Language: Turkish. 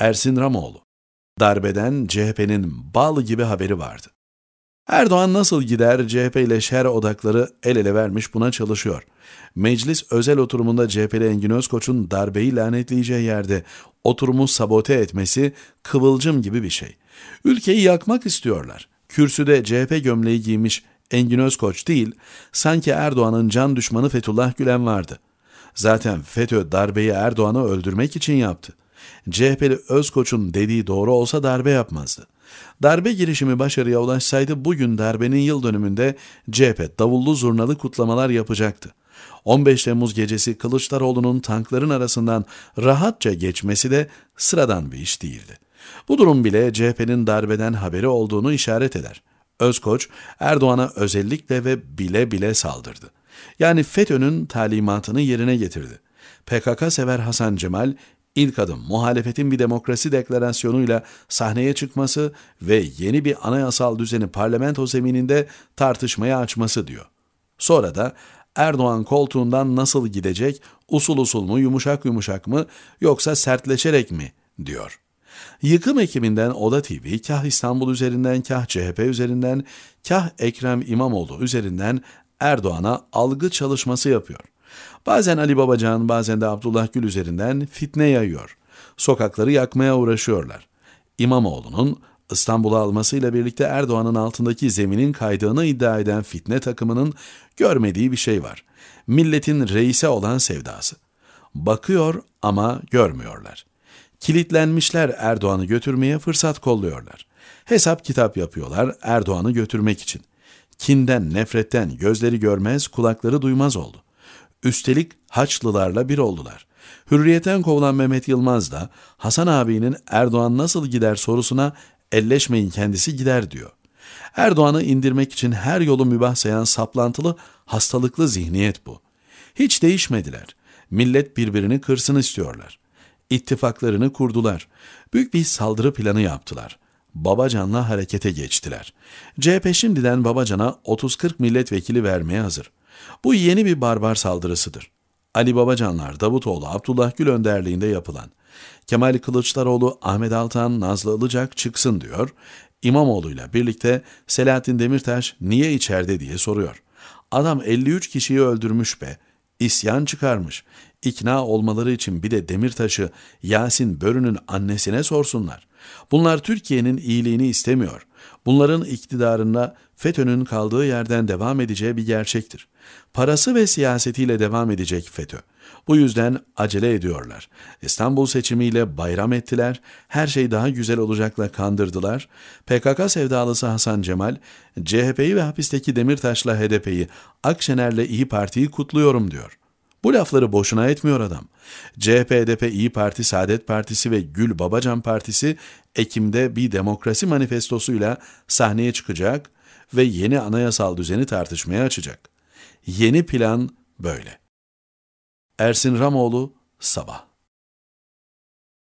Ersin Ramoğlu. Darbeden CHP'nin bal gibi haberi vardı. Erdoğan nasıl gider CHP ile şer odakları el ele vermiş buna çalışıyor. Meclis özel oturumunda CHP'li Engin Özkoç'un darbeyi lanetleyeceği yerde oturumu sabote etmesi kıvılcım gibi bir şey. Ülkeyi yakmak istiyorlar. Kürsüde CHP gömleği giymiş Engin Özkoç değil, sanki Erdoğan'ın can düşmanı Fethullah Gülen vardı. Zaten FETÖ darbeyi Erdoğan'ı öldürmek için yaptı.'' CHP'li Özkoç'un dediği doğru olsa darbe yapmazdı. Darbe girişimi başarıya ulaşsaydı bugün darbenin yıl dönümünde CHP davullu zurnalı kutlamalar yapacaktı. 15 Temmuz gecesi Kılıçdaroğlu'nun tankların arasından rahatça geçmesi de sıradan bir iş değildi. Bu durum bile CHP'nin darbeden haberi olduğunu işaret eder. Özkoç, Erdoğan'a özellikle ve bile bile saldırdı. Yani FETÖ'nün talimatını yerine getirdi. PKK sever Hasan Cemal İlk adım muhalefetin bir demokrasi deklarasyonuyla sahneye çıkması ve yeni bir anayasal düzeni parlamento zemininde tartışmaya açması diyor. Sonra da Erdoğan koltuğundan nasıl gidecek, usul usul mu, yumuşak yumuşak mı yoksa sertleşerek mi diyor. Yıkım ekibinden Oda TV, kah İstanbul üzerinden, kah CHP üzerinden, kah Ekrem İmamoğlu üzerinden Erdoğan'a algı çalışması yapıyor. Bazen Ali Babacan, bazen de Abdullah Gül üzerinden fitne yayıyor. Sokakları yakmaya uğraşıyorlar. İmamoğlu'nun İstanbul'a almasıyla birlikte Erdoğan'ın altındaki zeminin kaydığını iddia eden fitne takımının görmediği bir şey var. Milletin reise olan sevdası. Bakıyor ama görmüyorlar. Kilitlenmişler Erdoğan'ı götürmeye fırsat kolluyorlar. Hesap kitap yapıyorlar Erdoğan'ı götürmek için. Kinden, nefretten gözleri görmez, kulakları duymaz oldu. Üstelik Haçlılarla bir oldular. Hürriyeten kovulan Mehmet Yılmaz da Hasan abinin Erdoğan nasıl gider sorusuna elleşmeyin kendisi gider diyor. Erdoğan'ı indirmek için her yolu mübah sayan saplantılı, hastalıklı zihniyet bu. Hiç değişmediler. Millet birbirini kırsın istiyorlar. İttifaklarını kurdular. Büyük bir saldırı planı yaptılar. Babacan'la harekete geçtiler. CHP şimdiden Babacan'a 30-40 milletvekili vermeye hazır. Bu yeni bir barbar saldırısıdır. Ali Babacanlar, Davutoğlu, Abdullah Gül önderliğinde yapılan. Kemal Kılıçdaroğlu, Ahmet Altan, Nazlı Ilıcak çıksın diyor. İmamoğlu ile birlikte Selahattin Demirtaş niye içeride diye soruyor. Adam 53 kişiyi öldürmüş be. İsyan çıkarmış. İkna olmaları için bir de Demirtaş'ı Yasin Börü'nün annesine sorsunlar. Bunlar Türkiye'nin iyiliğini istemiyor. Bunların iktidarına FETÖ'nün kaldığı yerden devam edeceği bir gerçektir. Parası ve siyasetiyle devam edecek FETÖ. Bu yüzden acele ediyorlar. İstanbul seçimiyle bayram ettiler, her şey daha güzel olacakla kandırdılar. PKK sevdalısı Hasan Cemal, CHP'yi ve hapisteki Demirtaş'la HDP'yi, Akşener'le İyi Parti'yi kutluyorum diyor.'' Bu lafları boşuna etmiyor adam. CHP, HDP, İyi Parti, Saadet Partisi ve Gül Babacan Partisi Ekim'de bir demokrasi manifestosuyla sahneye çıkacak ve yeni anayasal düzeni tartışmaya açacak. Yeni plan böyle. Ersin Ramoğlu Sabah